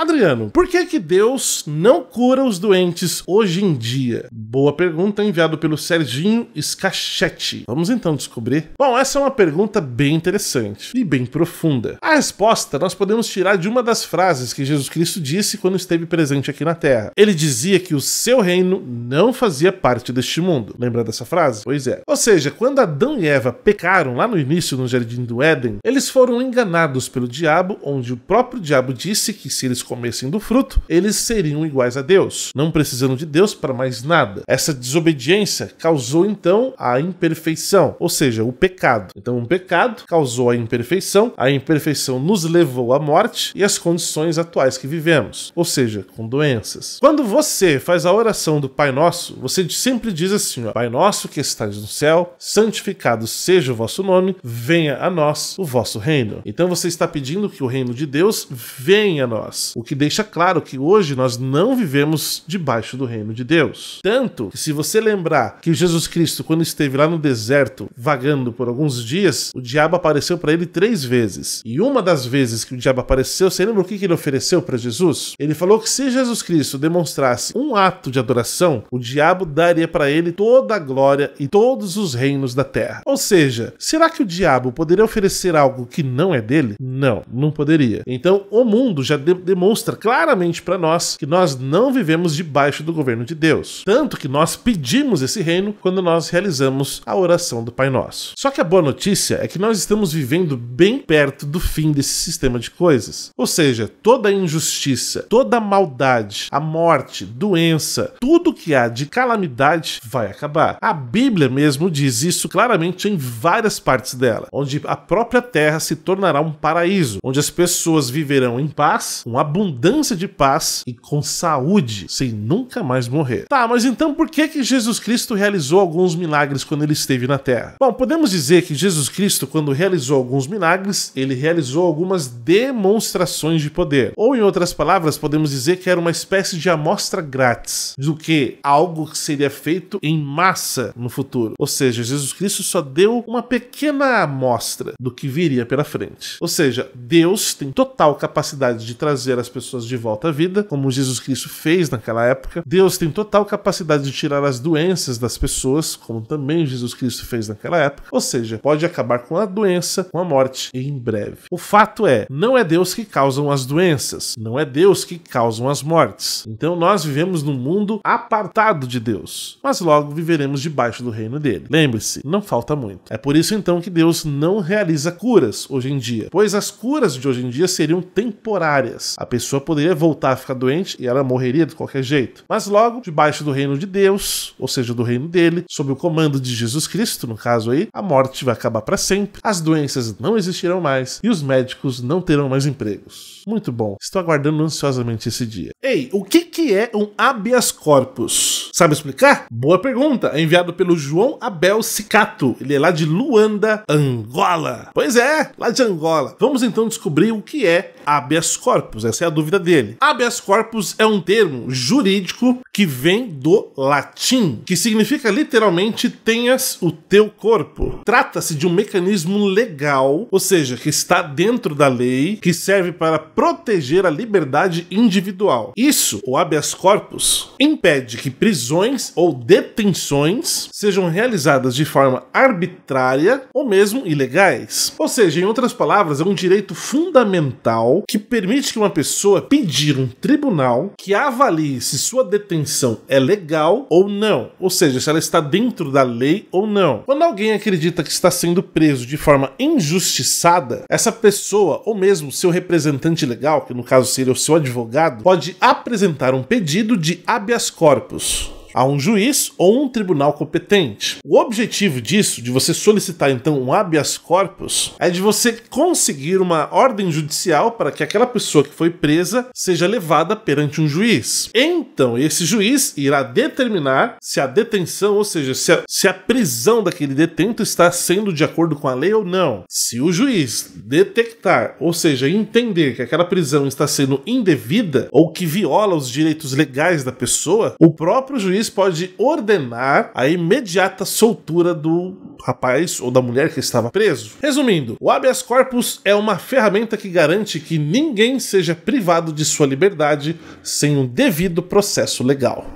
Adriano, por que que Deus não cura os doentes hoje em dia? Boa pergunta enviado pelo Serginho Scachetti. Vamos então descobrir. Bom, essa é uma pergunta bem interessante e bem profunda. A resposta nós podemos tirar de uma das frases que Jesus Cristo disse quando esteve presente aqui na Terra. Ele dizia que o seu reino não fazia parte deste mundo. Lembra dessa frase? Pois é. Ou seja, quando Adão e Eva pecaram lá no início no jardim do Éden, eles foram enganados pelo diabo, onde o próprio diabo disse que se eles comessem do fruto, eles seriam iguais a Deus, não precisando de Deus para mais nada. Essa desobediência causou então a imperfeição, ou seja, o pecado. Então, um pecado causou a imperfeição, a imperfeição nos levou à morte e às condições atuais que vivemos, ou seja, com doenças. Quando você faz a oração do Pai Nosso, você sempre diz assim: ó, Pai Nosso que estás no céu, santificado seja o vosso nome, venha a nós o vosso reino. Então, você está pedindo que o reino de Deus venha a nós. O que deixa claro que hoje nós não vivemos debaixo do reino de Deus. Tanto que, se você lembrar que Jesus Cristo, quando esteve lá no deserto, vagando por alguns dias, o diabo apareceu para ele três vezes. E uma das vezes que o diabo apareceu, você lembra o que ele ofereceu para Jesus? Ele falou que se Jesus Cristo demonstrasse um ato de adoração, o diabo daria para ele toda a glória e todos os reinos da terra. Ou seja, será que o diabo poderia oferecer algo que não é dele? Não, não poderia. Então, o mundo já demonstrou demonstra claramente para nós que nós não vivemos debaixo do governo de Deus, tanto que nós pedimos esse reino quando nós realizamos a oração do Pai Nosso. Só que a boa notícia é que nós estamos vivendo bem perto do fim desse sistema de coisas. Ou seja, toda a injustiça, toda a maldade, a morte, doença, tudo que há de calamidade vai acabar. A Bíblia mesmo diz isso claramente em várias partes dela, onde a própria terra se tornará um paraíso, onde as pessoas viverão em paz, um abraço abundância de paz e com saúde, sem nunca mais morrer. Tá, mas então por que que Jesus Cristo realizou alguns milagres quando ele esteve na Terra? Bom, podemos dizer que Jesus Cristo, quando realizou alguns milagres, ele realizou algumas demonstrações de poder. Ou, em outras palavras, podemos dizer que era uma espécie de amostra grátis do que algo que seria feito em massa no futuro. Ou seja, Jesus Cristo só deu uma pequena amostra do que viria pela frente. Ou seja, Deus tem total capacidade de trazer as pessoas de volta à vida, como Jesus Cristo fez naquela época. Deus tem total capacidade de tirar as doenças das pessoas, como também Jesus Cristo fez naquela época. Ou seja, pode acabar com a doença, com a morte em breve. O fato é, não é Deus que causam as doenças, não é Deus que causam as mortes. Então nós vivemos num mundo apartado de Deus, mas logo viveremos debaixo do reino dele. Lembre-se, não falta muito. É por isso então que Deus não realiza curas hoje em dia, pois as curas de hoje em dia seriam temporárias. A pessoa poderia voltar a ficar doente e ela morreria de qualquer jeito. Mas logo, debaixo do reino de Deus, ou seja, do reino dele, sob o comando de Jesus Cristo, no caso aí, a morte vai acabar para sempre, as doenças não existirão mais e os médicos não terão mais empregos. Muito bom. Estou aguardando ansiosamente esse dia. Ei, o que que é um habeas corpus? Sabe explicar? Boa pergunta. É enviado pelo João Abel Sicato. Ele é lá de Luanda, Angola. Pois é, lá de Angola. Vamos então descobrir o que é habeas corpus, essa essa é a dúvida dele. Habeas corpus é um termo jurídico que vem do latim, que significa literalmente tenhas o teu corpo. Trata-se de um mecanismo legal, ou seja, que está dentro da lei, que serve para proteger a liberdade individual. Isso, o habeas corpus, impede que prisões ou detenções sejam realizadas de forma arbitrária ou mesmo ilegais. Ou seja, em outras palavras, é um direito fundamental que permite que uma pessoa pessoa pedir um tribunal que avalie se sua detenção é legal ou não, ou seja, se ela está dentro da lei ou não. Quando alguém acredita que está sendo preso de forma injustiçada, essa pessoa ou mesmo seu representante legal, que no caso seria o seu advogado, pode apresentar um pedido de habeas corpus a um juiz ou um tribunal competente. O objetivo disso, de você solicitar então um habeas corpus, é de você conseguir uma ordem judicial para que aquela pessoa que foi presa seja levada perante um juiz. Então, esse juiz irá determinar se a detenção, ou seja, se a, se a prisão daquele detento está sendo de acordo com a lei ou não. Se o juiz detectar, ou seja, entender que aquela prisão está sendo indevida ou que viola os direitos legais da pessoa, o próprio juiz juiz pode ordenar a imediata soltura do rapaz ou da mulher que estava preso. Resumindo, o habeas corpus é uma ferramenta que garante que ninguém seja privado de sua liberdade sem um devido processo legal.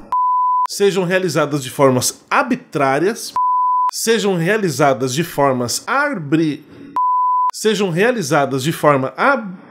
Sejam realizadas de formas arbitrárias, sejam realizadas de formas arbri sejam realizadas de forma ab